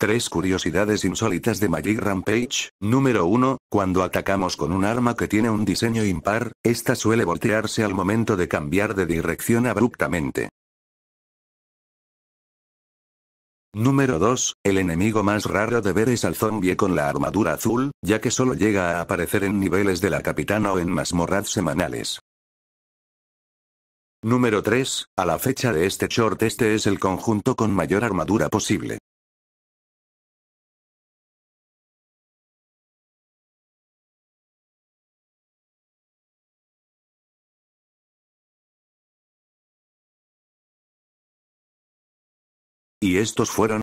Tres curiosidades insólitas de Magic Rampage. Número 1. Cuando atacamos con un arma que tiene un diseño impar, esta suele voltearse al momento de cambiar de dirección abruptamente. Número 2. El enemigo más raro de ver es al zombie con la armadura azul, ya que solo llega a aparecer en niveles de la capitana o en mazmorras semanales. Número 3. A la fecha de este short este es el conjunto con mayor armadura posible. Y estos fueron